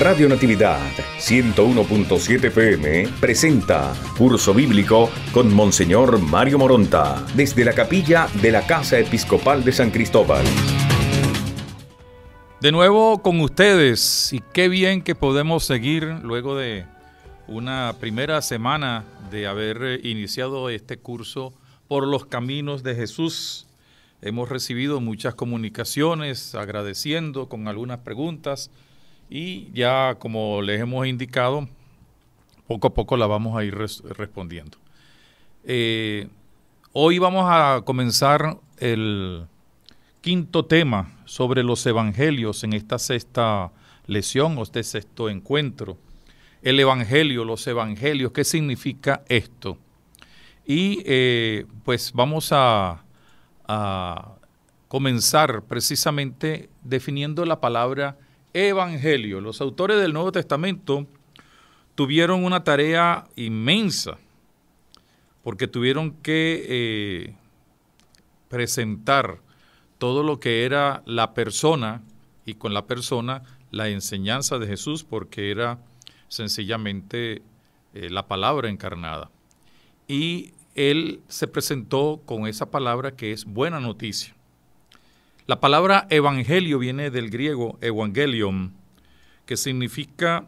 Radio Natividad 101.7 PM presenta Curso Bíblico con Monseñor Mario Moronta desde la capilla de la Casa Episcopal de San Cristóbal. De nuevo con ustedes y qué bien que podemos seguir luego de una primera semana de haber eh, iniciado este curso por los caminos de Jesús. Hemos recibido muchas comunicaciones agradeciendo con algunas preguntas y ya como les hemos indicado, poco a poco la vamos a ir respondiendo. Eh, hoy vamos a comenzar el quinto tema sobre los evangelios en esta sexta lesión o este sexto encuentro. El evangelio, los evangelios, ¿qué significa esto? Y eh, pues vamos a, a comenzar precisamente definiendo la palabra evangelio. Los autores del Nuevo Testamento tuvieron una tarea inmensa porque tuvieron que eh, presentar todo lo que era la persona y con la persona la enseñanza de Jesús porque era sencillamente eh, la palabra encarnada. Y él se presentó con esa palabra que es buena noticia. La palabra evangelio viene del griego evangelion, que significa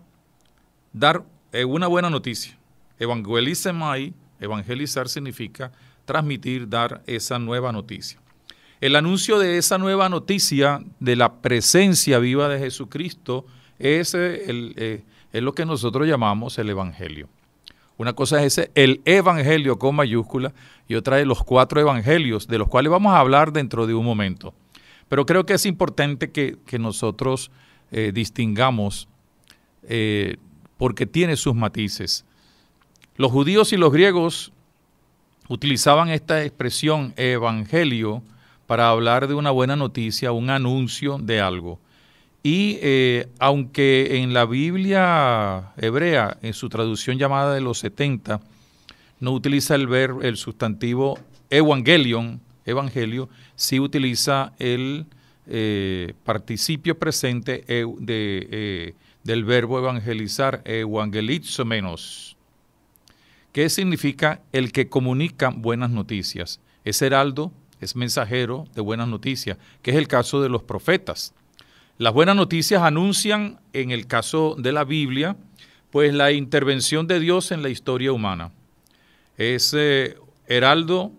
dar eh, una buena noticia. Evangelizemai, evangelizar significa transmitir, dar esa nueva noticia. El anuncio de esa nueva noticia de la presencia viva de Jesucristo es, eh, eh, es lo que nosotros llamamos el Evangelio. Una cosa es ese, el Evangelio con mayúscula y otra es los cuatro Evangelios, de los cuales vamos a hablar dentro de un momento. Pero creo que es importante que, nosotros eh, distingamos eh, porque tiene sus matices. Los judíos y los griegos utilizaban esta expresión evangelio para hablar de una buena noticia, un anuncio de algo. Y eh, aunque en la Biblia hebrea, en su traducción llamada de los 70, no utiliza el, verbo, el sustantivo evangelion, evangelio, si utiliza el eh, participio presente de, eh, del verbo evangelizar, menos ¿Qué significa el que comunica buenas noticias. Es heraldo, es mensajero de buenas noticias, que es el caso de los profetas. Las buenas noticias anuncian, en el caso de la Biblia, pues la intervención de Dios en la historia humana. Es eh, heraldo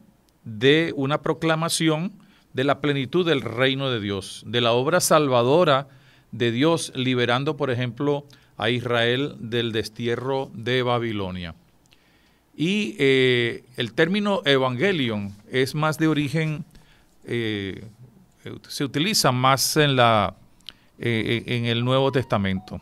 de una proclamación de la plenitud del reino de Dios, de la obra salvadora de Dios, liberando, por ejemplo, a Israel del destierro de Babilonia. Y eh, el término evangelion es más de origen, eh, se utiliza más en, la, eh, en el Nuevo Testamento.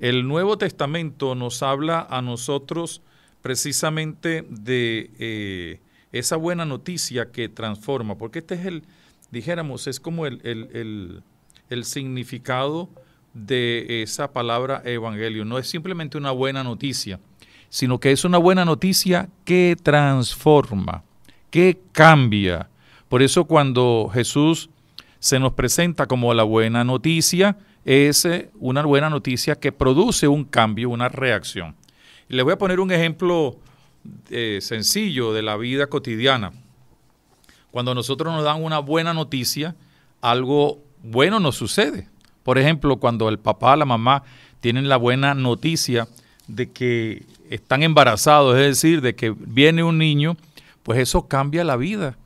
El Nuevo Testamento nos habla a nosotros precisamente de esa buena noticia que transforma, porque este es el, dijéramos, es como el, significado de esa palabra evangelio. No es simplemente una buena noticia, sino que es una buena noticia que transforma, que cambia. Por eso cuando Jesús se nos presenta como la buena noticia, es eh, una buena noticia que produce un cambio, una reacción. Le voy a poner un ejemplo eh, sencillo de la vida cotidiana. Cuando nosotros nos dan una buena noticia, algo bueno nos sucede. Por ejemplo, cuando el papá, la mamá tienen la buena noticia de que están embarazados, es decir, de que viene un niño, pues eso cambia la vida,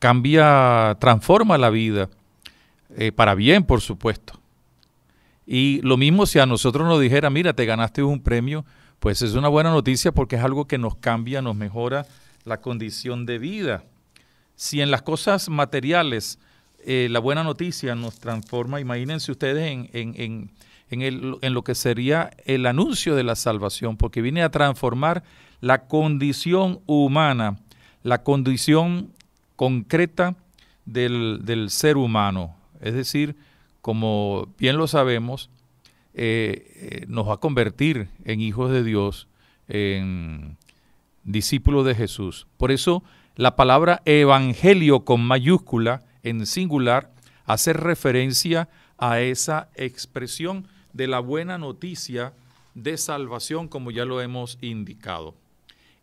cambia, transforma la vida, eh, para bien, por supuesto. Y lo mismo si a nosotros nos dijera, mira, te ganaste un premio pues es una buena noticia porque es algo que nos cambia, nos mejora la condición de vida. Si en las cosas materiales eh, la buena noticia nos transforma, imagínense ustedes en, en, en, en, en lo que sería el anuncio de la salvación, porque viene a transformar la condición humana, la condición concreta del, del ser humano. Es decir, como bien lo sabemos, eh, eh, nos va a convertir en hijos de Dios, en discípulos de Jesús. Por eso la palabra evangelio con mayúscula, en singular, hace referencia a esa expresión de la buena noticia de salvación, como ya lo hemos indicado.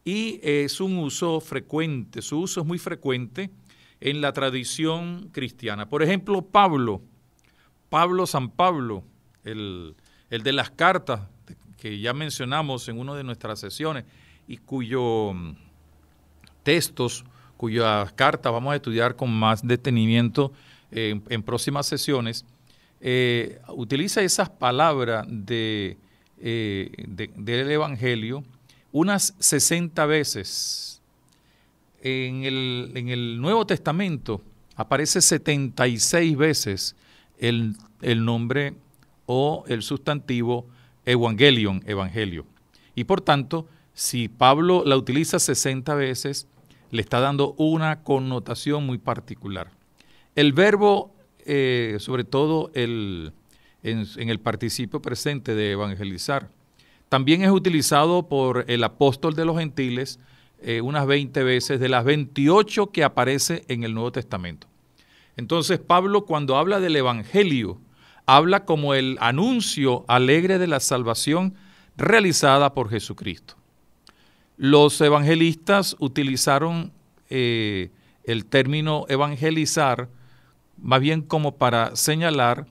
Y es un uso frecuente, su uso es muy frecuente en la tradición cristiana. Por ejemplo, Pablo, Pablo San Pablo, el el de las cartas que ya mencionamos en una de nuestras sesiones y cuyos mm, textos, cuyas cartas vamos a estudiar con más detenimiento eh, en, próximas sesiones, eh, utiliza esas palabras eh, del Evangelio unas 60 veces. En el, Nuevo Testamento aparece 76 veces el, el nombre o el sustantivo evangelion, evangelio. Y por tanto, si Pablo la utiliza 60 veces, le está dando una connotación muy particular. El verbo, eh, sobre todo el, en, el participio presente de evangelizar, también es utilizado por el apóstol de los gentiles eh, unas 20 veces de las 28 que aparece en el Nuevo Testamento. Entonces Pablo cuando habla del Evangelio, habla como el anuncio alegre de la salvación realizada por Jesucristo. Los evangelistas utilizaron eh, el término evangelizar más bien como para señalar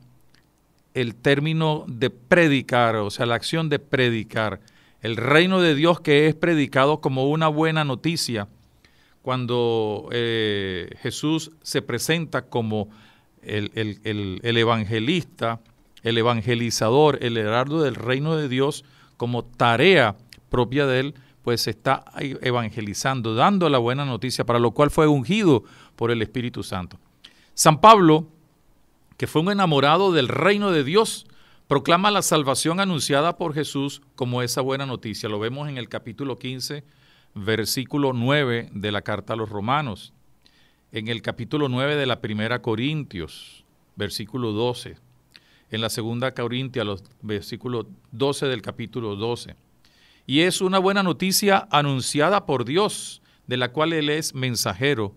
el término de predicar, o sea, la acción de predicar, el reino de Dios que es predicado como una buena noticia, cuando eh, Jesús se presenta como el, evangelista, el evangelizador, el heraldo del reino de Dios como tarea propia de él, pues está evangelizando, dando la buena noticia, para lo cual fue ungido por el Espíritu Santo. San Pablo, que fue un enamorado del reino de Dios, proclama la salvación anunciada por Jesús como esa buena noticia. Lo vemos en el capítulo 15, versículo 9 de la carta a los romanos en el capítulo 9 de la primera Corintios, versículo 12, en la segunda Corintia, los versículos 12 del capítulo 12. Y es una buena noticia anunciada por Dios, de la cual Él es mensajero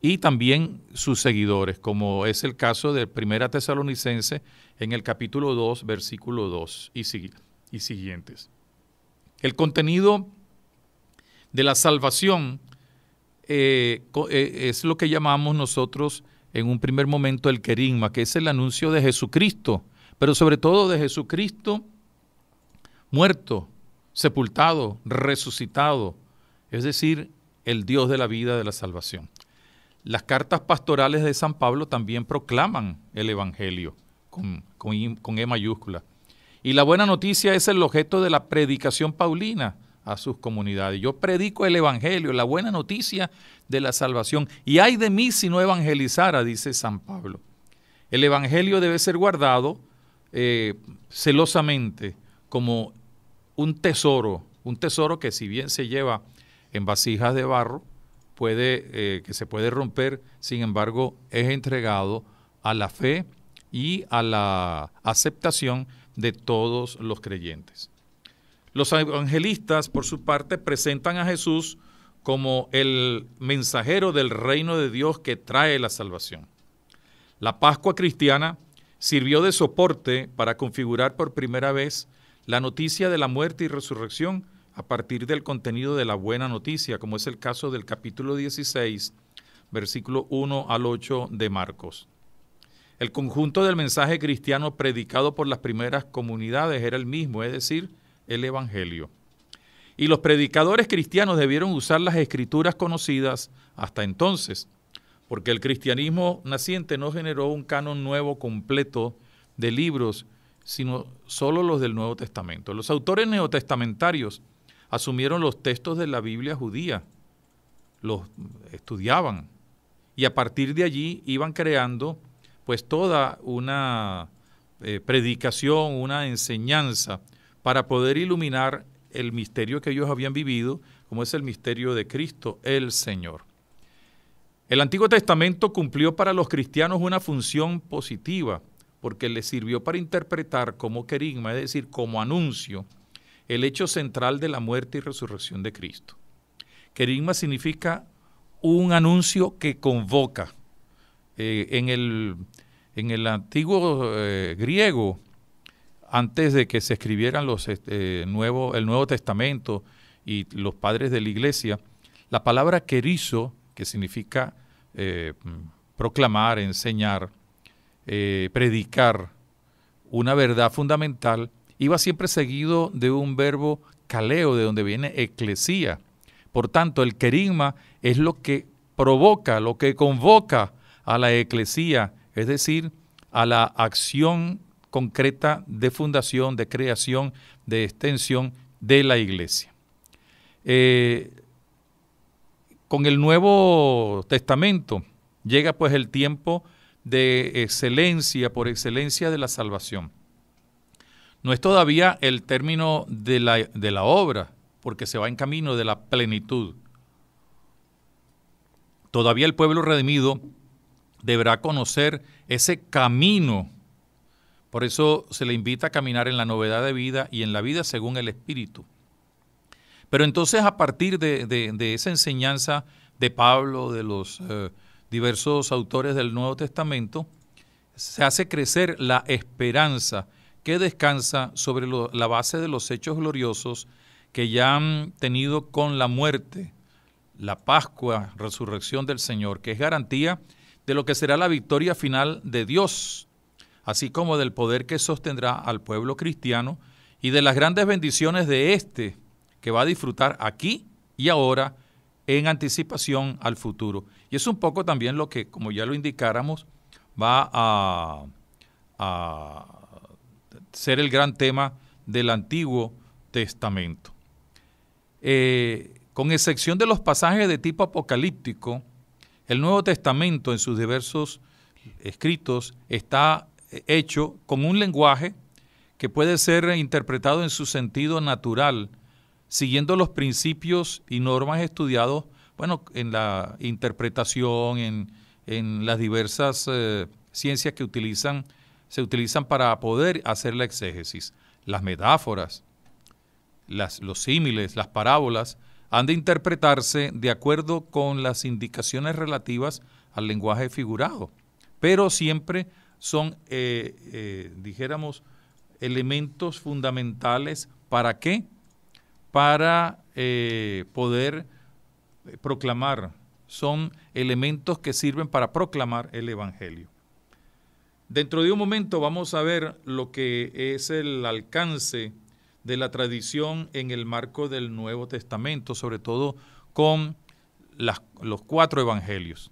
y también sus seguidores, como es el caso de Primera Tesalonicense en el capítulo 2, versículo 2 y, y siguientes. El contenido de la salvación eh, eh, es lo que llamamos nosotros en un primer momento el querigma, que es el anuncio de Jesucristo, pero sobre todo de Jesucristo muerto, sepultado, resucitado, es decir, el Dios de la vida, de la salvación. Las cartas pastorales de San Pablo también proclaman el Evangelio con, con E mayúscula. Y la buena noticia es el objeto de la predicación paulina, a sus comunidades. Yo predico el Evangelio, la buena noticia de la salvación. Y hay de mí si no evangelizara, dice San Pablo. El Evangelio debe ser guardado eh, celosamente como un tesoro, un tesoro que si bien se lleva en vasijas de barro, puede, eh, que se puede romper, sin embargo, es entregado a la fe y a la aceptación de todos los creyentes. Los evangelistas, por su parte, presentan a Jesús como el mensajero del reino de Dios que trae la salvación. La Pascua cristiana sirvió de soporte para configurar por primera vez la noticia de la muerte y resurrección a partir del contenido de la buena noticia, como es el caso del capítulo 16, versículo 1 al 8 de Marcos. El conjunto del mensaje cristiano predicado por las primeras comunidades era el mismo, es decir, el Evangelio. Y los predicadores cristianos debieron usar las escrituras conocidas hasta entonces, porque el cristianismo naciente no generó un canon nuevo completo de libros, sino solo los del Nuevo Testamento. Los autores neotestamentarios asumieron los textos de la Biblia judía, los estudiaban y a partir de allí iban creando pues toda una eh, predicación, una enseñanza para poder iluminar el misterio que ellos habían vivido, como es el misterio de Cristo, el Señor. El Antiguo Testamento cumplió para los cristianos una función positiva, porque les sirvió para interpretar como querigma, es decir, como anuncio, el hecho central de la muerte y resurrección de Cristo. Querigma significa un anuncio que convoca. Eh, en, el, antiguo eh, griego, antes de que se escribieran los, este, nuevo, el Nuevo Testamento y los padres de la iglesia, la palabra querizo, que significa eh, proclamar, enseñar, eh, predicar una verdad fundamental, iba siempre seguido de un verbo caleo, de donde viene eclesía. Por tanto, el querigma es lo que provoca, lo que convoca a la eclesía, es decir, a la acción concreta de fundación, de creación, de extensión de la iglesia. Eh, con el Nuevo Testamento llega pues el tiempo de excelencia, por excelencia de la salvación. No es todavía el término de la, de la obra, porque se va en camino de la plenitud. Todavía el pueblo redimido deberá conocer ese camino por eso se le invita a caminar en la novedad de vida y en la vida según el Espíritu. Pero entonces a partir de, esa enseñanza de Pablo, de los eh, diversos autores del Nuevo Testamento, se hace crecer la esperanza que descansa sobre la base de los hechos gloriosos que ya han tenido con la muerte, la Pascua, resurrección del Señor, que es garantía de lo que será la victoria final de Dios así como del poder que sostendrá al pueblo cristiano y de las grandes bendiciones de éste que va a disfrutar aquí y ahora en anticipación al futuro. Y es un poco también lo que, como ya lo indicáramos, va a, ser el gran tema del Antiguo Testamento. Eh, con excepción de los pasajes de tipo apocalíptico, el Nuevo Testamento en sus diversos escritos está hecho con un lenguaje que puede ser interpretado en su sentido natural, siguiendo los principios y normas estudiados, bueno, en la interpretación, en, las diversas eh, ciencias que utilizan, se utilizan para poder hacer la exégesis. Las metáforas, las, los símiles, las parábolas, han de interpretarse de acuerdo con las indicaciones relativas al lenguaje figurado, pero siempre son, eh, eh, dijéramos, elementos fundamentales para qué? Para eh, poder proclamar, son elementos que sirven para proclamar el Evangelio. Dentro de un momento vamos a ver lo que es el alcance de la tradición en el marco del Nuevo Testamento, sobre todo con los cuatro evangelios.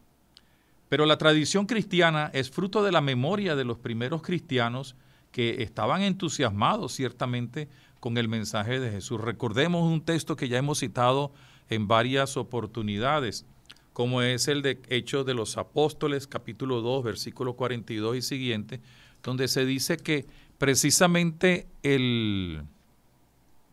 Pero la tradición cristiana es fruto de la memoria de los primeros cristianos que estaban entusiasmados ciertamente con el mensaje de Jesús. Recordemos un texto que ya hemos citado en varias oportunidades, como es el de Hechos de los Apóstoles, capítulo 2, versículo 42 y siguiente, donde se dice que precisamente el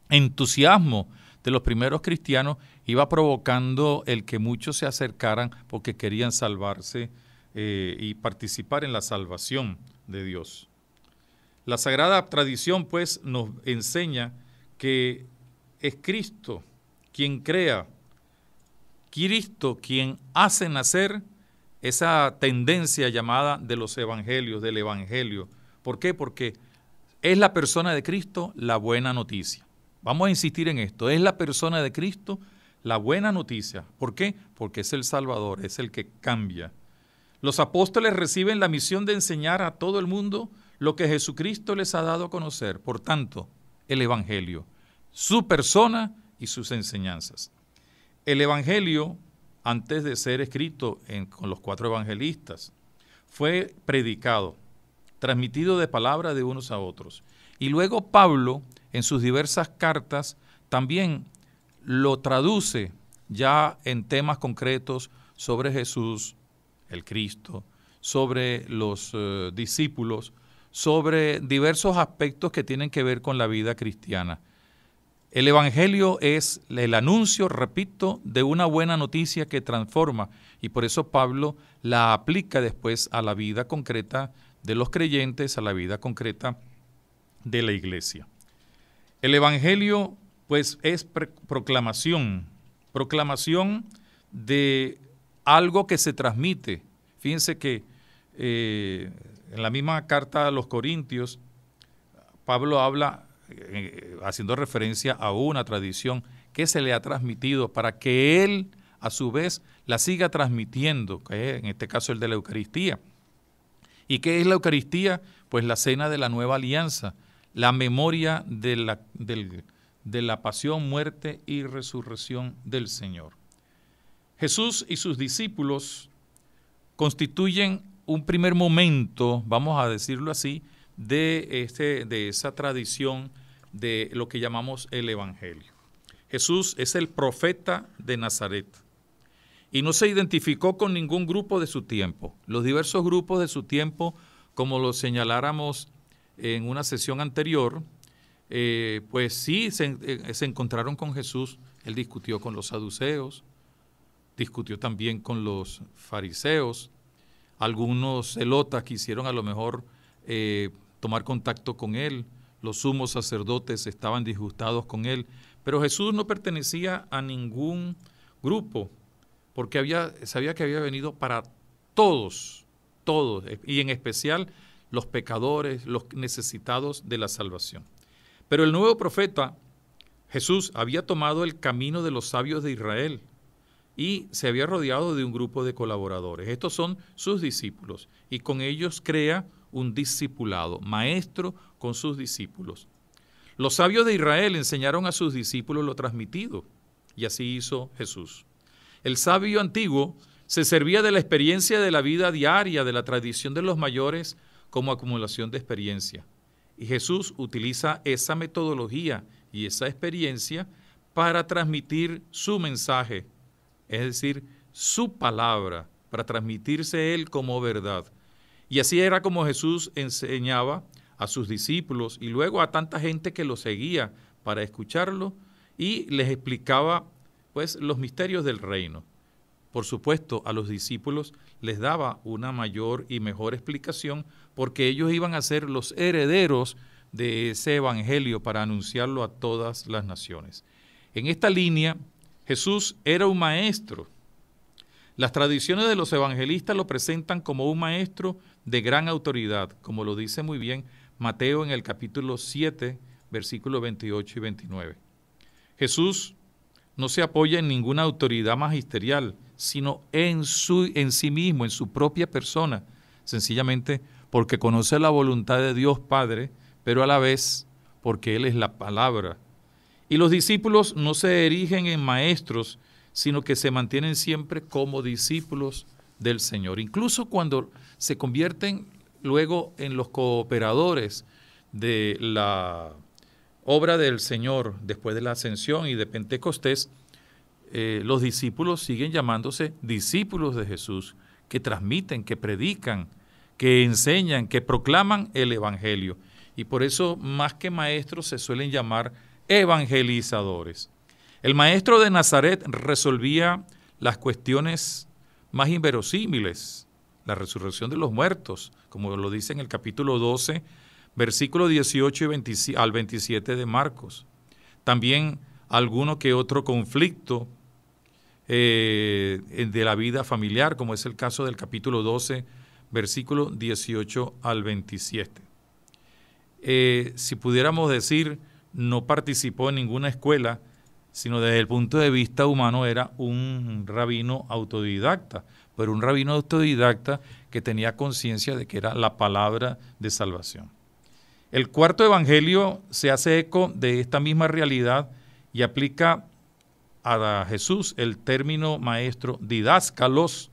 entusiasmo de los primeros cristianos iba provocando el que muchos se acercaran porque querían salvarse eh, y participar en la salvación de Dios. La sagrada tradición pues nos enseña que es Cristo quien crea, Cristo quien hace nacer esa tendencia llamada de los evangelios, del evangelio. ¿Por qué? Porque es la persona de Cristo la buena noticia vamos a insistir en esto, es la persona de Cristo la buena noticia. ¿Por qué? Porque es el Salvador, es el que cambia. Los apóstoles reciben la misión de enseñar a todo el mundo lo que Jesucristo les ha dado a conocer, por tanto, el Evangelio, su persona y sus enseñanzas. El Evangelio, antes de ser escrito con los cuatro evangelistas, fue predicado, transmitido de palabra de unos a otros. Y luego Pablo en sus diversas cartas también lo traduce ya en temas concretos sobre Jesús, el Cristo, sobre los eh, discípulos, sobre diversos aspectos que tienen que ver con la vida cristiana. El Evangelio es el anuncio, repito, de una buena noticia que transforma y por eso Pablo la aplica después a la vida concreta de los creyentes, a la vida concreta de la iglesia. El Evangelio, pues, es proclamación, proclamación de algo que se transmite. Fíjense que eh, en la misma carta a los Corintios, Pablo habla eh, eh, haciendo referencia a una tradición que se le ha transmitido para que él, a su vez, la siga transmitiendo, que es en este caso el de la Eucaristía. ¿Y qué es la Eucaristía? Pues la cena de la nueva alianza, la memoria de la, de la pasión, muerte y resurrección del Señor. Jesús y sus discípulos constituyen un primer momento, vamos a decirlo así, de, este, de esa tradición de lo que llamamos el Evangelio. Jesús es el profeta de Nazaret y no se identificó con ningún grupo de su tiempo. Los diversos grupos de su tiempo, como lo señaláramos en una sesión anterior, eh, pues sí eh, se, encontraron con Jesús, él discutió con los saduceos, discutió también con los fariseos, algunos celotas quisieron a lo mejor eh, tomar contacto con él, los sumos sacerdotes estaban disgustados con él, pero Jesús no pertenecía a ningún grupo, porque sabía que había venido para todos, todos, y en especial los pecadores, los necesitados de la salvación. Pero el nuevo profeta, Jesús, había tomado el camino de los sabios de Israel y se había rodeado de un grupo de colaboradores. Estos son sus discípulos y con ellos crea un discipulado, maestro con sus discípulos. Los sabios de Israel enseñaron a sus discípulos lo transmitido y así hizo Jesús. El sabio antiguo se servía de la experiencia de la vida diaria, de la tradición de los mayores, como acumulación de experiencia. Y Jesús utiliza esa metodología y esa experiencia para transmitir su mensaje, es decir, su palabra, para transmitirse él como verdad. Y así era como Jesús enseñaba a sus discípulos y luego a tanta gente que lo seguía para escucharlo y les explicaba pues los misterios del reino por supuesto, a los discípulos les daba una mayor y mejor explicación porque ellos iban a ser los herederos de ese evangelio para anunciarlo a todas las naciones. En esta línea, Jesús era un maestro. Las tradiciones de los evangelistas lo presentan como un maestro de gran autoridad, como lo dice muy bien Mateo en el capítulo 7, versículos 28 y 29. Jesús no se apoya en ninguna autoridad magisterial, sino en, en sí mismo, en su propia persona, sencillamente porque conoce la voluntad de Dios Padre, pero a la vez porque Él es la palabra. Y los discípulos no se erigen en maestros, sino que se mantienen siempre como discípulos del Señor. Incluso cuando se convierten luego en los cooperadores de la obra del Señor después de la ascensión y de Pentecostés, eh, los discípulos siguen llamándose discípulos de Jesús, que transmiten, que predican, que enseñan, que proclaman el Evangelio. Y por eso más que maestros se suelen llamar evangelizadores. El maestro de Nazaret resolvía las cuestiones más inverosímiles, la resurrección de los muertos, como lo dice en el capítulo 12, versículo 18 al 27 de Marcos. También alguno que otro conflicto eh, de la vida familiar, como es el caso del capítulo 12, versículo 18 al 27. Eh, si pudiéramos decir, no participó en ninguna escuela, sino desde el punto de vista humano era un rabino autodidacta, pero un rabino autodidacta que tenía conciencia de que era la palabra de salvación. El cuarto evangelio se hace eco de esta misma realidad y aplica a Jesús el término maestro didáscalos,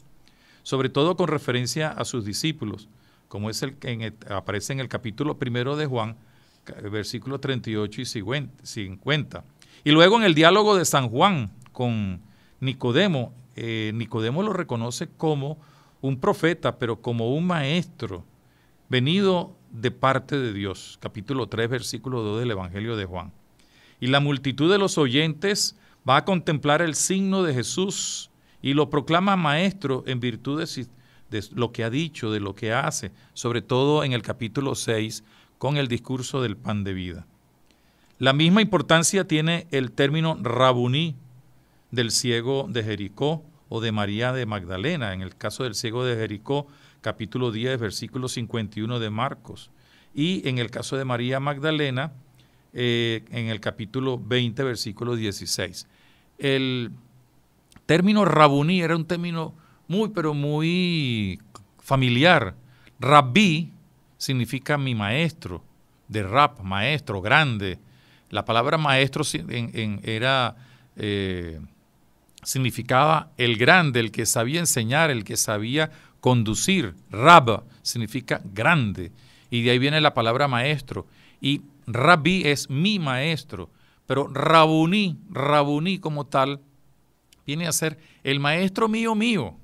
sobre todo con referencia a sus discípulos, como es el que aparece en el capítulo primero de Juan, versículos 38 y 50. Y luego en el diálogo de San Juan con Nicodemo, eh, Nicodemo lo reconoce como un profeta, pero como un maestro venido de parte de Dios, capítulo 3, versículo 2 del Evangelio de Juan y la multitud de los oyentes va a contemplar el signo de Jesús y lo proclama maestro en virtud de, lo que ha dicho, de lo que hace, sobre todo en el capítulo 6 con el discurso del pan de vida. La misma importancia tiene el término rabuní del ciego de Jericó o de María de Magdalena, en el caso del ciego de Jericó, capítulo 10, versículo 51 de Marcos, y en el caso de María Magdalena, eh, en el capítulo 20, versículo 16. El término rabuní era un término muy, pero muy familiar. rabbi significa mi maestro, de rab, maestro, grande. La palabra maestro era, eh, significaba el grande, el que sabía enseñar, el que sabía conducir. Rab significa grande. Y de ahí viene la palabra maestro. Y Rabbi es mi maestro, pero Rabuní, Rabuní como tal, viene a ser el maestro mío mío.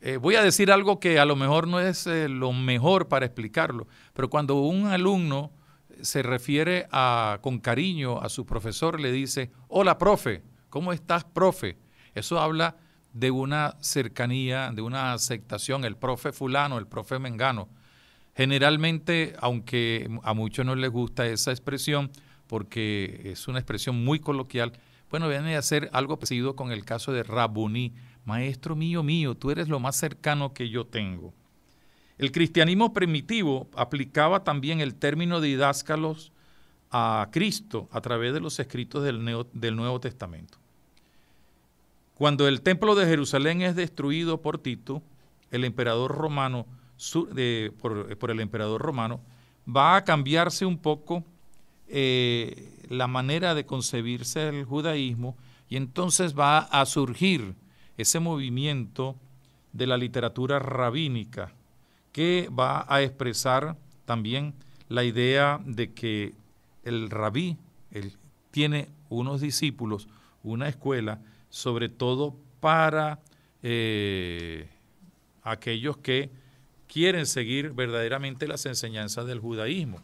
Eh, voy a decir algo que a lo mejor no es eh, lo mejor para explicarlo, pero cuando un alumno se refiere a, con cariño a su profesor, le dice, hola profe, ¿cómo estás profe? Eso habla de una cercanía, de una aceptación, el profe fulano, el profe mengano. Generalmente, aunque a muchos no les gusta esa expresión, porque es una expresión muy coloquial, bueno, viene a ser algo parecido con el caso de Rabuní, maestro mío mío, tú eres lo más cercano que yo tengo. El cristianismo primitivo aplicaba también el término didáscalos a Cristo a través de los escritos del, del Nuevo Testamento. Cuando el templo de Jerusalén es destruido por Tito, el emperador romano por, el emperador romano, va a cambiarse un poco eh, la manera de concebirse el judaísmo y entonces va a surgir ese movimiento de la literatura rabínica que va a expresar también la idea de que el rabí él tiene unos discípulos, una escuela, sobre todo para eh, aquellos que quieren seguir verdaderamente las enseñanzas del judaísmo.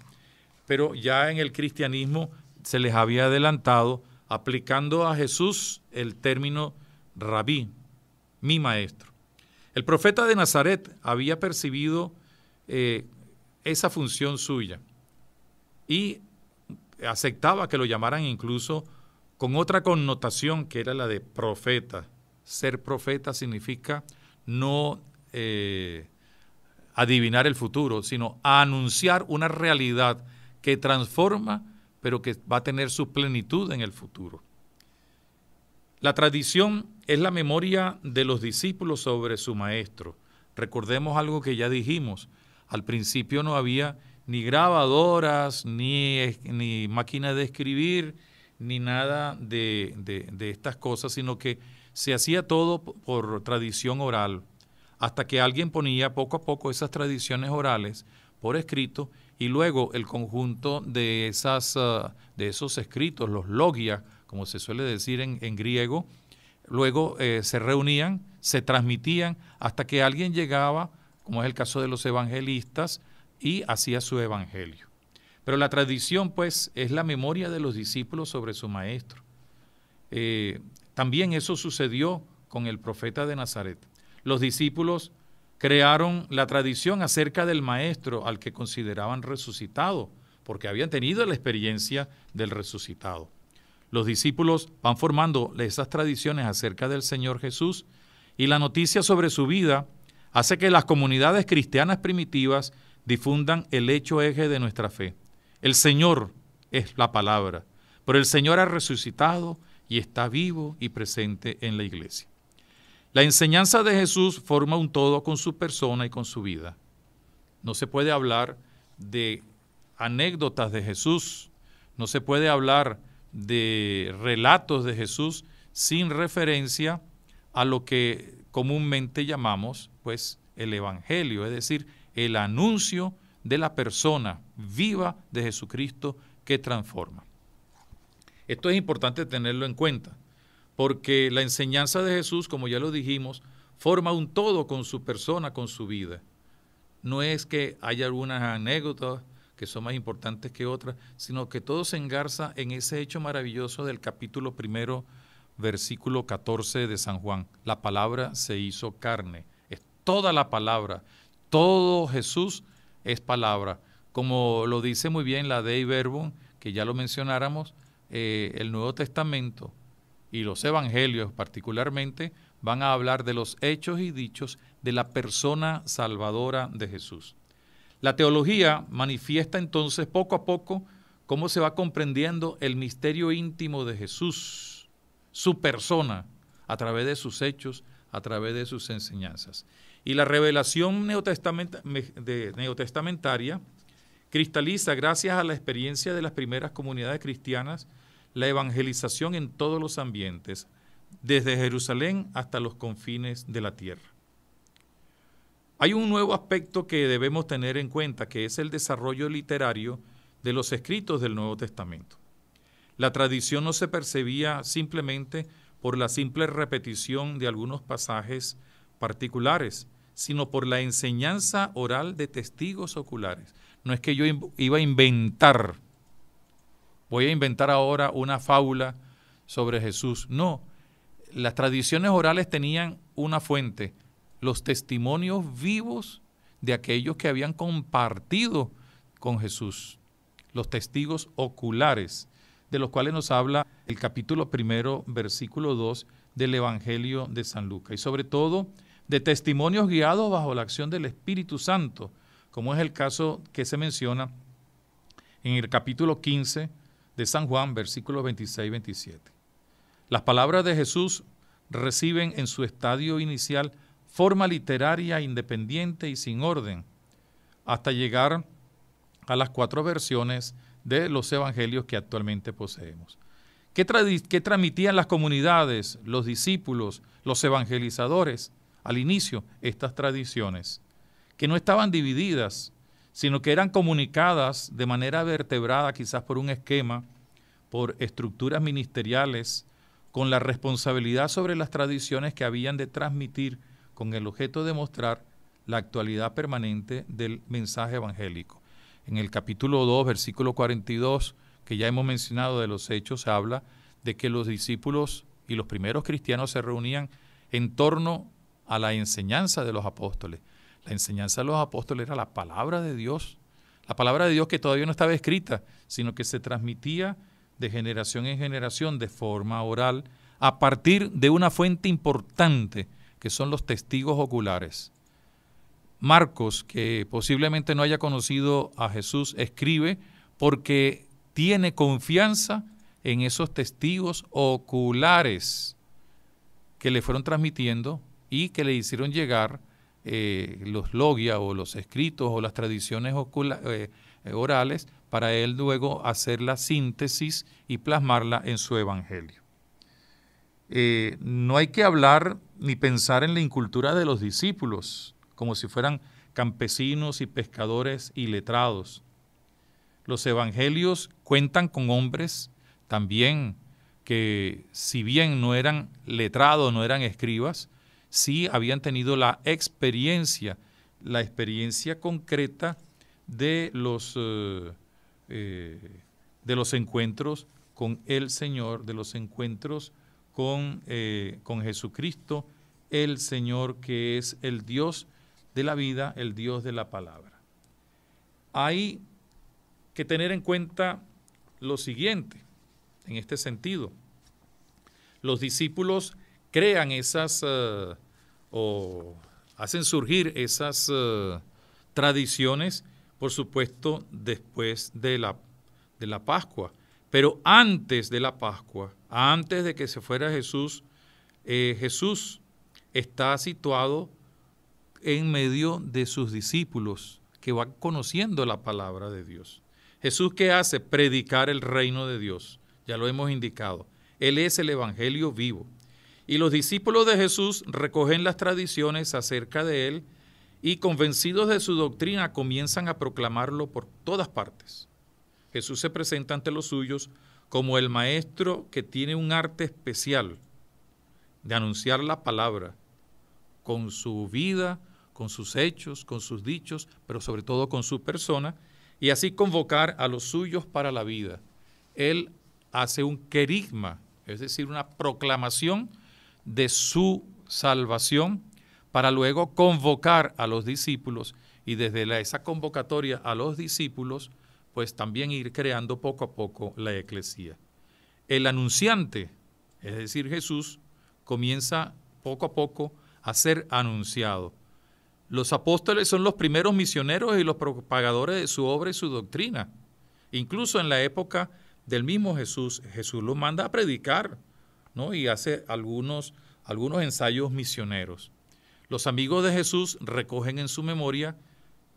Pero ya en el cristianismo se les había adelantado aplicando a Jesús el término rabí, mi maestro. El profeta de Nazaret había percibido eh, esa función suya y aceptaba que lo llamaran incluso con otra connotación que era la de profeta. Ser profeta significa no eh, adivinar el futuro, sino a anunciar una realidad que transforma, pero que va a tener su plenitud en el futuro. La tradición es la memoria de los discípulos sobre su maestro. Recordemos algo que ya dijimos. Al principio no había ni grabadoras, ni, ni máquina de escribir, ni nada de estas cosas, sino que se hacía todo por tradición oral, hasta que alguien ponía poco a poco esas tradiciones orales por escrito y luego el conjunto de, esas, ah, de esos escritos, los logia, como se suele decir en, griego, luego eh, se reunían, se transmitían hasta que alguien llegaba, como es el caso de los evangelistas, y hacía su evangelio. Pero la tradición, pues, es la memoria de los discípulos sobre su maestro. Eh, también eso sucedió con el profeta de Nazaret los discípulos crearon la tradición acerca del maestro al que consideraban resucitado, porque habían tenido la experiencia del resucitado. Los discípulos van formando esas tradiciones acerca del Señor Jesús y la noticia sobre su vida hace que las comunidades cristianas primitivas difundan el hecho eje de nuestra fe. El Señor es la palabra, pero el Señor ha resucitado y está vivo y presente en la iglesia. La enseñanza de Jesús forma un todo con su persona y con su vida. No se puede hablar de anécdotas de Jesús, no se puede hablar de relatos de Jesús sin referencia a lo que comúnmente llamamos pues el evangelio, es decir, el anuncio de la persona viva de Jesucristo que transforma. Esto es importante tenerlo en cuenta porque la enseñanza de Jesús, como ya lo dijimos, forma un todo con su persona, con su vida. No es que haya algunas anécdotas que son más importantes que otras, sino que todo se engarza en ese hecho maravilloso del capítulo primero, versículo 14 de San Juan. La palabra se hizo carne. Es toda la palabra. Todo Jesús es palabra. Como lo dice muy bien la Dei Verbum, que ya lo mencionáramos, eh, el Nuevo Testamento y los evangelios particularmente van a hablar de los hechos y dichos de la persona salvadora de Jesús. La teología manifiesta entonces poco a poco cómo se va comprendiendo el misterio íntimo de Jesús, su persona, a través de sus hechos, a través de sus enseñanzas. Y la revelación neotestamentaria cristaliza gracias a la experiencia de las primeras comunidades cristianas, la evangelización en todos los ambientes, desde Jerusalén hasta los confines de la tierra. Hay un nuevo aspecto que debemos tener en cuenta, que es el desarrollo literario de los escritos del Nuevo Testamento. La tradición no se percibía simplemente por la simple repetición de algunos pasajes particulares, sino por la enseñanza oral de testigos oculares. No es que yo iba a inventar voy a inventar ahora una fábula sobre Jesús. No, las tradiciones orales tenían una fuente, los testimonios vivos de aquellos que habían compartido con Jesús, los testigos oculares, de los cuales nos habla el capítulo primero, versículo 2 del Evangelio de San Lucas, y sobre todo de testimonios guiados bajo la acción del Espíritu Santo, como es el caso que se menciona en el capítulo 15, de San Juan, versículos 26 y 27. Las palabras de Jesús reciben en su estadio inicial forma literaria independiente y sin orden, hasta llegar a las cuatro versiones de los evangelios que actualmente poseemos. ¿Qué, qué transmitían las comunidades, los discípulos, los evangelizadores al inicio? Estas tradiciones, que no estaban divididas, sino que eran comunicadas de manera vertebrada, quizás por un esquema, por estructuras ministeriales, con la responsabilidad sobre las tradiciones que habían de transmitir con el objeto de mostrar la actualidad permanente del mensaje evangélico. En el capítulo 2, versículo 42, que ya hemos mencionado de los hechos, habla de que los discípulos y los primeros cristianos se reunían en torno a la enseñanza de los apóstoles, la enseñanza de los apóstoles era la palabra de Dios, la palabra de Dios que todavía no estaba escrita, sino que se transmitía de generación en generación de forma oral a partir de una fuente importante que son los testigos oculares. Marcos, que posiblemente no haya conocido a Jesús, escribe porque tiene confianza en esos testigos oculares que le fueron transmitiendo y que le hicieron llegar eh, los logia o los escritos o las tradiciones eh, eh, orales para él luego hacer la síntesis y plasmarla en su evangelio. no hay que hablar ni pensar en la incultura de los discípulos, como si fueran campesinos y pescadores y letrados. Los evangelios cuentan con hombres también que, si bien no eran letrados, no eran escribas, si habían tenido la experiencia, la experiencia concreta de los, eh, eh, de los encuentros con el Señor, de los encuentros con, eh, con Jesucristo, el Señor que es el Dios de la vida, el Dios de la palabra. Hay que tener en cuenta lo siguiente, en este sentido. Los discípulos crean esas, o hacen surgir esas eh, tradiciones, por supuesto, después de la, de la Pascua. Pero antes de la Pascua, antes de que se fuera Jesús, eh, Jesús está situado en medio de sus discípulos que van conociendo la palabra de Dios. Jesús ¿qué hace predicar el reino de Dios, ya lo hemos indicado. Él es el Evangelio vivo. Y los discípulos de Jesús recogen las tradiciones acerca de él y convencidos de su doctrina comienzan a proclamarlo por todas partes. Jesús se presenta ante los suyos como el maestro que tiene un arte especial de anunciar la palabra con su vida, con sus hechos, con sus dichos, pero sobre todo con su persona, y así convocar a los suyos para la vida. Él hace un querigma, es decir, una proclamación de su salvación para luego convocar a los discípulos y desde esa convocatoria a los discípulos, pues también ir creando poco a poco la eclesía. El anunciante, es decir, Jesús, comienza poco a poco a ser anunciado. Los apóstoles son los primeros misioneros y los propagadores de su obra y su doctrina. Incluso en la época del mismo Jesús, Jesús los manda a predicar y hace algunos, algunos ensayos misioneros. Los amigos de Jesús recogen en su memoria,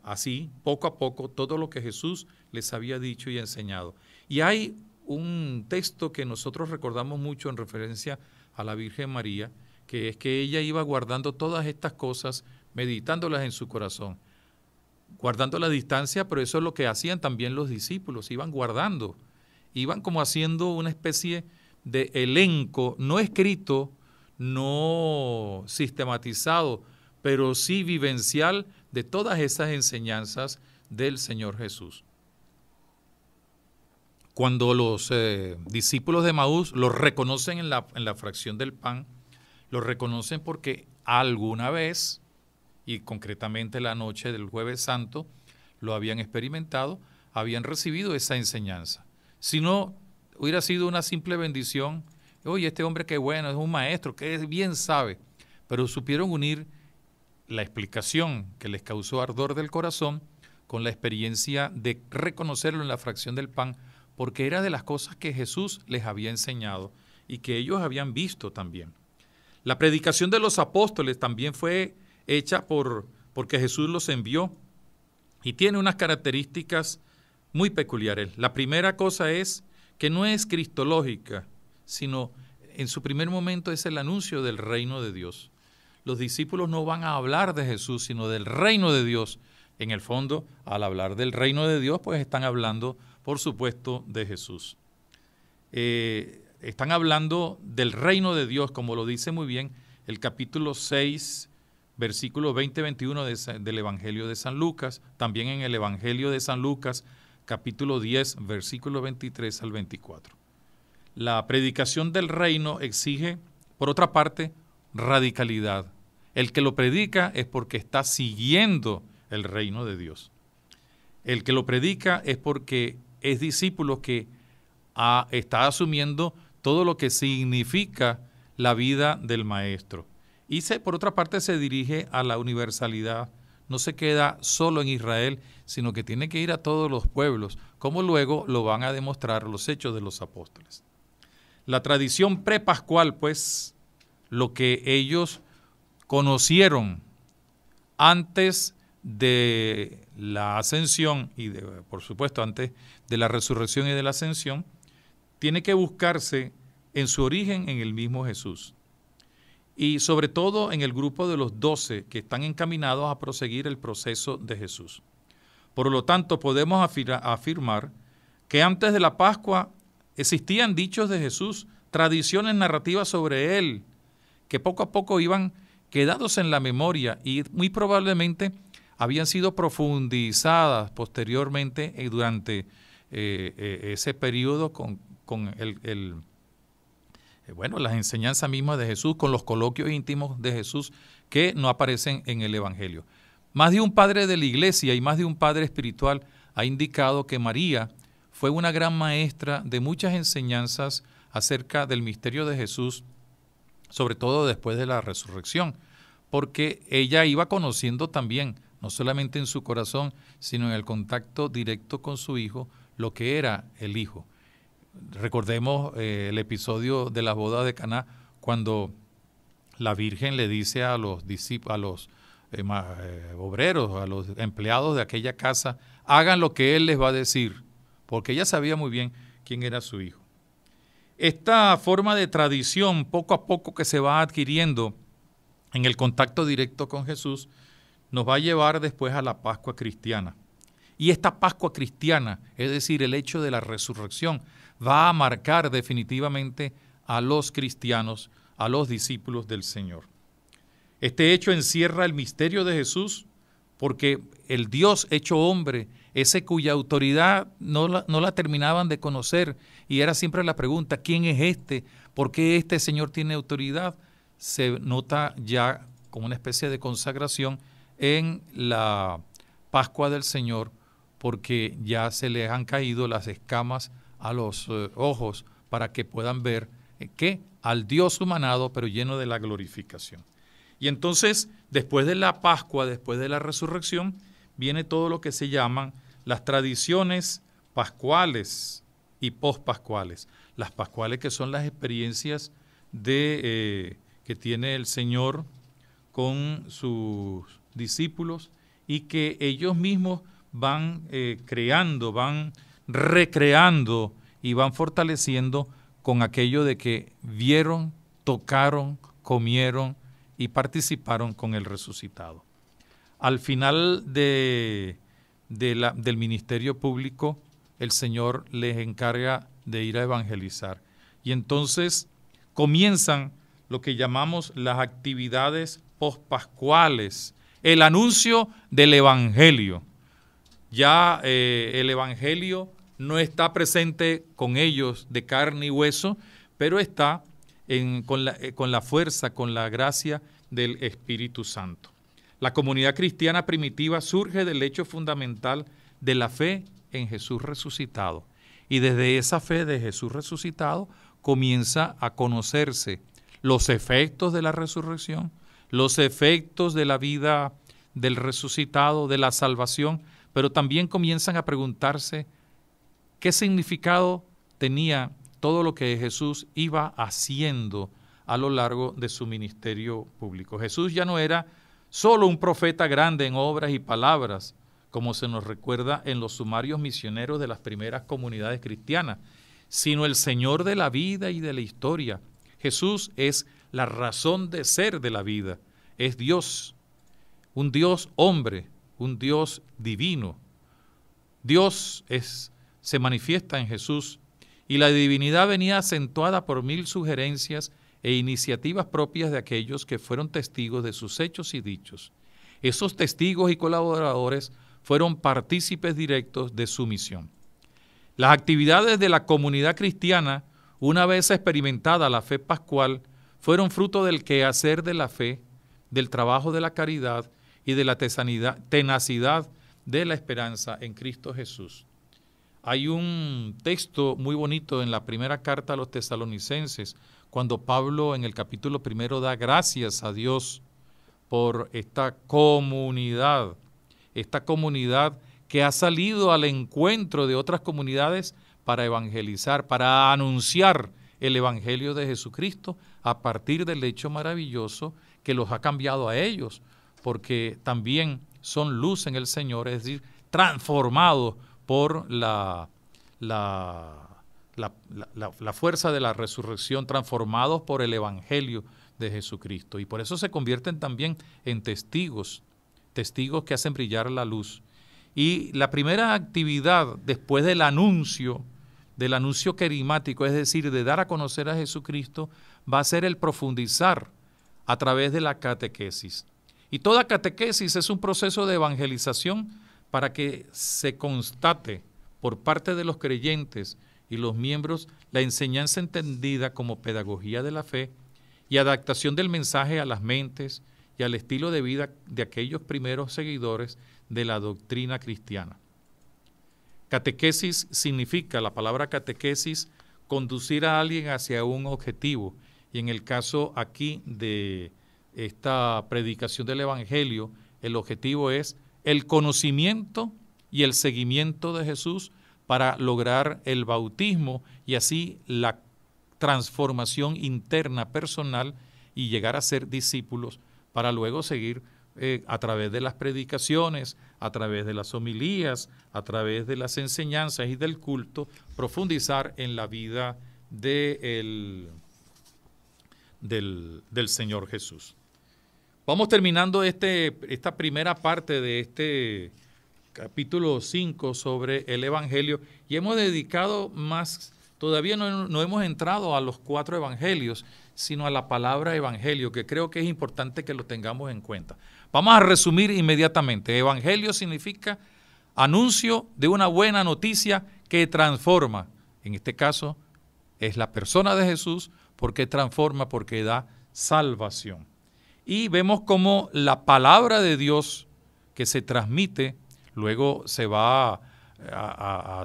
así, poco a poco, todo lo que Jesús les había dicho y enseñado. Y hay un texto que nosotros recordamos mucho en referencia a la Virgen María, que es que ella iba guardando todas estas cosas, meditándolas en su corazón, guardando la distancia, pero eso es lo que hacían también los discípulos, iban guardando, iban como haciendo una especie de elenco no escrito, no sistematizado, pero sí vivencial de todas esas enseñanzas del Señor Jesús. Cuando los eh, discípulos de Maús lo reconocen en la, en la fracción del pan, lo reconocen porque alguna vez, y concretamente la noche del jueves santo, lo habían experimentado, habían recibido esa enseñanza. Si no, hubiera sido una simple bendición. Oye, este hombre qué bueno, es un maestro, que bien sabe. Pero supieron unir la explicación que les causó ardor del corazón con la experiencia de reconocerlo en la fracción del pan, porque era de las cosas que Jesús les había enseñado y que ellos habían visto también. La predicación de los apóstoles también fue hecha por, porque Jesús los envió y tiene unas características muy peculiares. La primera cosa es que no es cristológica, sino en su primer momento es el anuncio del reino de Dios. Los discípulos no van a hablar de Jesús, sino del reino de Dios. En el fondo, al hablar del reino de Dios, pues están hablando, por supuesto, de Jesús. Eh, están hablando del reino de Dios, como lo dice muy bien el capítulo 6, versículo 20-21 del Evangelio de San Lucas. También en el Evangelio de San Lucas capítulo 10, versículo 23 al 24. La predicación del reino exige, por otra parte, radicalidad. El que lo predica es porque está siguiendo el reino de Dios. El que lo predica es porque es discípulo que está asumiendo todo lo que significa la vida del maestro. Y se, por otra parte se dirige a la universalidad no se queda solo en Israel, sino que tiene que ir a todos los pueblos, como luego lo van a demostrar los hechos de los apóstoles. La tradición prepascual, pues, lo que ellos conocieron antes de la ascensión y, por supuesto, antes de la resurrección y de la ascensión, tiene que buscarse en su origen en el mismo Jesús y sobre todo en el grupo de los doce que están encaminados a proseguir el proceso de Jesús. Por lo tanto, podemos afirmar que antes de la Pascua existían dichos de Jesús, tradiciones narrativas sobre él, que poco a poco iban quedados en la memoria y muy probablemente habían sido profundizadas posteriormente eh, durante eh, eh, ese periodo con, el, eh, bueno, las enseñanzas mismas de Jesús, con los coloquios íntimos de Jesús que no aparecen en el Evangelio. Más de un padre de la iglesia y más de un padre espiritual ha indicado que María fue una gran maestra de muchas enseñanzas acerca del misterio de Jesús, sobre todo después de la resurrección, porque ella iba conociendo también, no solamente en su corazón, sino en el contacto directo con su hijo, lo que era el hijo. Recordemos eh, el episodio de la boda de Caná cuando la Virgen le dice a los a los eh, eh, obreros, a los empleados de aquella casa, hagan lo que él les va a decir, porque ella sabía muy bien quién era su hijo. Esta forma de tradición, poco a poco que se va adquiriendo en el contacto directo con Jesús, nos va a llevar después a la Pascua cristiana. Y esta Pascua cristiana, es decir, el hecho de la resurrección, va a marcar definitivamente a los cristianos, a los discípulos del Señor. Este hecho encierra el misterio de Jesús porque el Dios hecho hombre, ese cuya autoridad no la, terminaban de conocer y era siempre la pregunta, ¿quién es este? ¿Por qué este Señor tiene autoridad? Se nota ya como una especie de consagración en la Pascua del Señor porque ya se le han caído las escamas a los eh, ojos para que puedan ver eh, que al Dios humanado, pero lleno de la glorificación. Y entonces, después de la Pascua, después de la resurrección, viene todo lo que se llaman las tradiciones pascuales y pospascuales. Las pascuales que son las experiencias de, eh, que tiene el Señor con sus discípulos y que ellos mismos van creando, van recreando y van fortaleciendo con aquello de que vieron, tocaron, comieron y participaron con el resucitado. Al final del ministerio público, el Señor les encarga de ir a evangelizar. Y entonces comienzan lo que llamamos las actividades pospascuales, el anuncio del Evangelio. Ya eh, el Evangelio no está presente con ellos de carne y hueso, pero está con, la, eh, con la fuerza, con la gracia del Espíritu Santo. La comunidad cristiana primitiva surge del hecho fundamental de la fe en Jesús resucitado. Y desde esa fe de Jesús resucitado comienza a conocerse los efectos de la resurrección, los efectos de la vida del resucitado, de la salvación, pero también comienzan a preguntarse ¿Qué significado tenía todo lo que Jesús iba haciendo a lo largo de su ministerio público? Jesús ya no era solo un profeta grande en obras y palabras, como se nos recuerda en los sumarios misioneros de las primeras comunidades cristianas, sino el Señor de la vida y de la historia. Jesús es la razón de ser de la vida, es Dios, un Dios hombre, un Dios divino. Dios es se manifiesta en Jesús y la divinidad venía acentuada por mil sugerencias e iniciativas propias de aquellos que fueron testigos de sus hechos y dichos. Esos testigos y colaboradores fueron partícipes directos de su misión. Las actividades de la comunidad cristiana, una vez experimentada la fe pascual, fueron fruto del quehacer de la fe, del trabajo de la caridad y de la tenacidad de la esperanza en Cristo Jesús. Hay un texto muy bonito en la primera carta a los tesalonicenses, cuando Pablo en el capítulo primero da gracias a Dios por esta comunidad, esta comunidad que ha salido al encuentro de otras comunidades para evangelizar, para anunciar el Evangelio de Jesucristo a partir del hecho maravilloso que los ha cambiado a ellos, porque también son luz en el Señor, es decir, transformados por la, la, fuerza de la resurrección, transformados por el Evangelio de Jesucristo. Y por eso se convierten también en testigos, testigos que hacen brillar la luz. Y la primera actividad después del anuncio, del anuncio querimático, es decir, de dar a conocer a Jesucristo, va a ser el profundizar a través de la catequesis. Y toda catequesis es un proceso de evangelización para que se constate por parte de los creyentes y los miembros la enseñanza entendida como pedagogía de la fe y adaptación del mensaje a las mentes y al estilo de vida de aquellos primeros seguidores de la doctrina cristiana. Catequesis significa, la palabra catequesis, conducir a alguien hacia un objetivo. Y en el caso aquí de esta predicación del Evangelio, el objetivo es el conocimiento y el seguimiento de Jesús para lograr el bautismo y así la transformación interna personal y llegar a ser discípulos para luego seguir eh, a través de las predicaciones, a través de las homilías, a través de las enseñanzas y del culto, profundizar en la vida del Señor Jesús. Vamos terminando este, esta primera parte de este capítulo 5 sobre el Evangelio y hemos dedicado más, todavía no, no, hemos entrado a los cuatro Evangelios, sino a la palabra Evangelio, que creo que es importante que lo tengamos en cuenta. Vamos a resumir inmediatamente. Evangelio significa anuncio de una buena noticia que transforma. En este caso es la persona de Jesús porque transforma, porque da salvación. Y vemos cómo la palabra de Dios que se transmite luego se va a,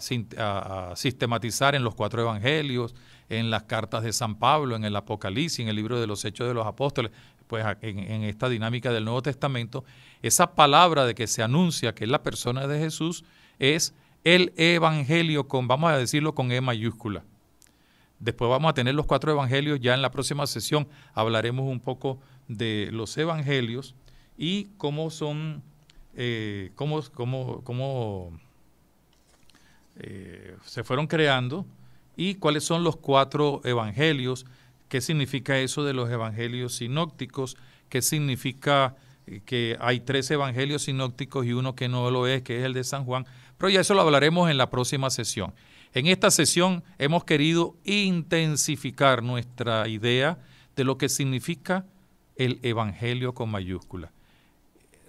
sistematizar en los cuatro evangelios, en las cartas de San Pablo, en el Apocalipsis, en el libro de los Hechos de los Apóstoles, pues en, esta dinámica del Nuevo Testamento, esa palabra de que se anuncia que es la persona de Jesús es el Evangelio con, vamos a decirlo con E mayúscula. Después vamos a tener los cuatro evangelios, ya en la próxima sesión hablaremos un poco de los evangelios y cómo son, eh, cómo, cómo, eh, se fueron creando y cuáles son los cuatro evangelios, qué significa eso de los evangelios sinópticos, qué significa eh, que hay tres evangelios sinópticos y uno que no lo es, que es el de San Juan, pero ya eso lo hablaremos en la próxima sesión. En esta sesión hemos querido intensificar nuestra idea de lo que significa el Evangelio con mayúscula.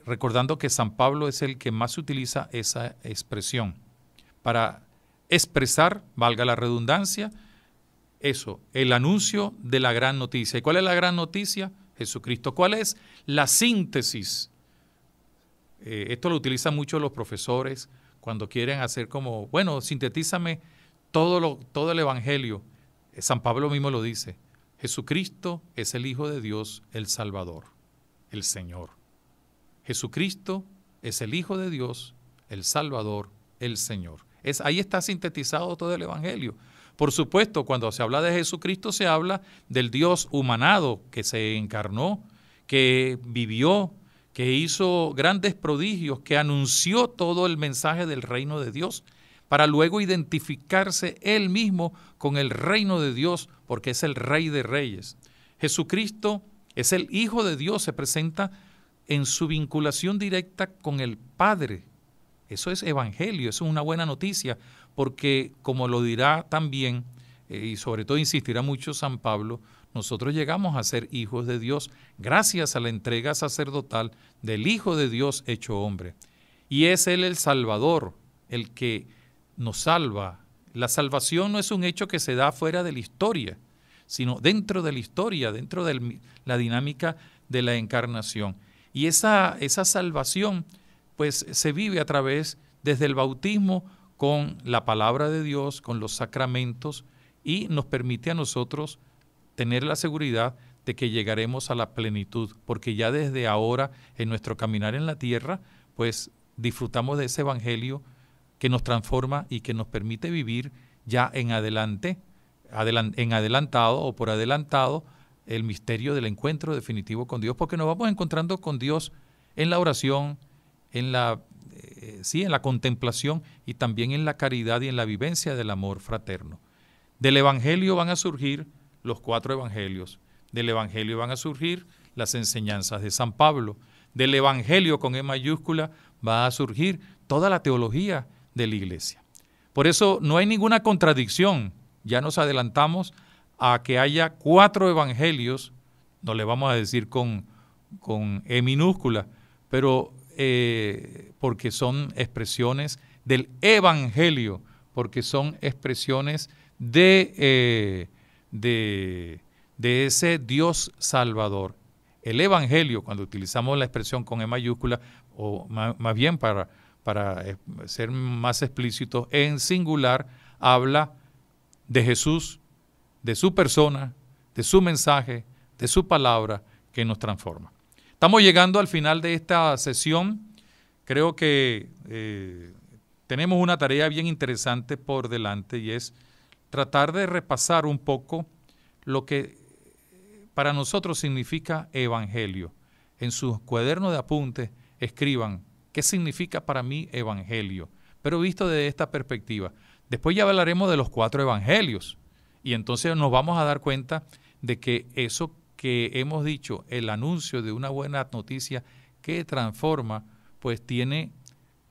Recordando que San Pablo es el que más utiliza esa expresión para expresar, valga la redundancia, eso, el anuncio de la gran noticia. ¿Y cuál es la gran noticia? Jesucristo. ¿Cuál es la síntesis? Eh, esto lo utilizan mucho los profesores cuando quieren hacer como, bueno, sintetízame todo, todo el Evangelio. San Pablo mismo lo dice. Jesucristo es el Hijo de Dios, el Salvador, el Señor. Jesucristo es el Hijo de Dios, el Salvador, el Señor. Es, ahí está sintetizado todo el Evangelio. Por supuesto, cuando se habla de Jesucristo se habla del Dios humanado que se encarnó, que vivió, que hizo grandes prodigios, que anunció todo el mensaje del reino de Dios, para luego identificarse él mismo con el reino de Dios, porque es el rey de reyes. Jesucristo es el Hijo de Dios, se presenta en su vinculación directa con el Padre. Eso es evangelio, eso es una buena noticia, porque como lo dirá también, eh, y sobre todo insistirá mucho San Pablo, nosotros llegamos a ser hijos de Dios gracias a la entrega sacerdotal del Hijo de Dios hecho hombre. Y es Él el Salvador, el que nos salva. La salvación no es un hecho que se da fuera de la historia, sino dentro de la historia, dentro de la dinámica de la encarnación. Y esa, salvación pues se vive a través desde el bautismo con la palabra de Dios, con los sacramentos y nos permite a nosotros tener la seguridad de que llegaremos a la plenitud, porque ya desde ahora en nuestro caminar en la tierra, pues disfrutamos de ese evangelio que nos transforma y que nos permite vivir ya en adelante, en adelantado o por adelantado, el misterio del encuentro definitivo con Dios, porque nos vamos encontrando con Dios en la oración, en la, eh, sí, en la contemplación y también en la caridad y en la vivencia del amor fraterno. Del Evangelio van a surgir los cuatro Evangelios, del Evangelio van a surgir las enseñanzas de San Pablo, del Evangelio con E mayúscula va a surgir toda la teología de la iglesia. Por eso no hay ninguna contradicción. Ya nos adelantamos a que haya cuatro evangelios, no le vamos a decir con, E minúscula, pero eh, porque son expresiones del evangelio, porque son expresiones eh, de, de, ese Dios salvador. El evangelio, cuando utilizamos la expresión con E mayúscula, o más bien para para eh, ser más explícito, en singular habla de Jesús, de su persona, de su mensaje, de su palabra que nos transforma. Estamos llegando al final de esta sesión. Creo que eh, tenemos una tarea bien interesante por delante y es tratar de repasar un poco lo que eh, para nosotros significa evangelio. En sus cuadernos de apuntes escriban ¿Qué significa para mí evangelio? Pero visto desde esta perspectiva. Después ya hablaremos de los cuatro evangelios y entonces nos vamos a dar cuenta de que eso que hemos dicho, el anuncio de una buena noticia que transforma, pues tiene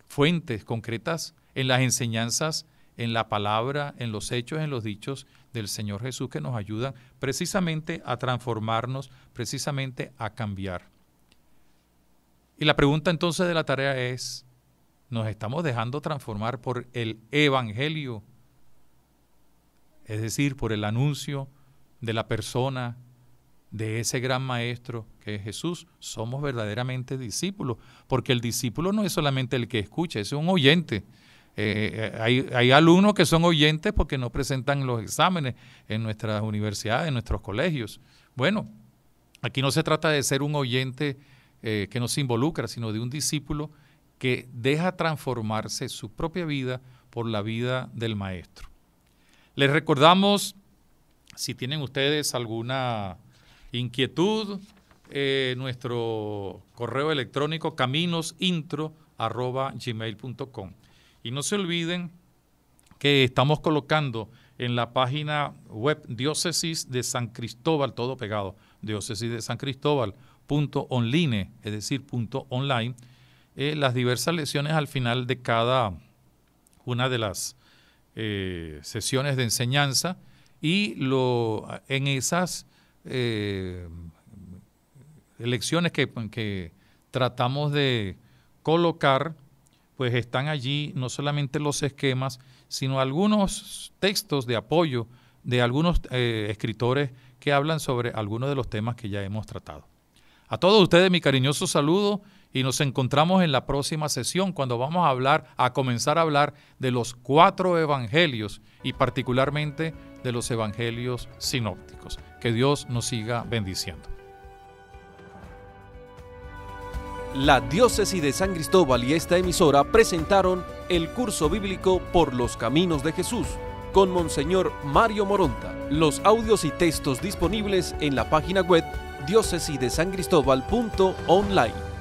fuentes concretas en las enseñanzas, en la palabra, en los hechos, en los dichos del Señor Jesús que nos ayudan precisamente a transformarnos, precisamente a cambiar. Y la pregunta entonces de la tarea es, ¿nos estamos dejando transformar por el Evangelio? Es decir, por el anuncio de la persona de ese gran maestro que es Jesús, somos verdaderamente discípulos, porque el discípulo no es solamente el que escucha, es un oyente. Eh, eh, hay, hay, alumnos que son oyentes porque no presentan los exámenes en nuestras universidades, en nuestros colegios. Bueno, aquí no se trata de ser un oyente eh, que no se involucra, sino de un discípulo que deja transformarse su propia vida por la vida del maestro. Les recordamos, si tienen ustedes alguna inquietud, eh, nuestro correo electrónico caminosintro.gmail.com. Y no se olviden que estamos colocando en la página web diócesis de San Cristóbal, todo pegado, diócesis de San Cristóbal punto online, es decir, punto online, eh, las diversas lecciones al final de cada una de las eh, sesiones de enseñanza y lo, en esas eh, lecciones que, tratamos de colocar, pues están allí no solamente los esquemas, sino algunos textos de apoyo de algunos escritores que hablan sobre algunos de los temas que ya hemos tratado. A todos ustedes mi cariñoso saludo y nos encontramos en la próxima sesión cuando vamos a hablar, a comenzar a hablar de los cuatro evangelios y particularmente de los evangelios sinópticos. Que Dios nos siga bendiciendo. La diócesis de San Cristóbal y esta emisora presentaron el curso bíblico por los caminos de Jesús con Monseñor Mario Moronta. Los audios y textos disponibles en la página web diócesis de San Cristóbal.online.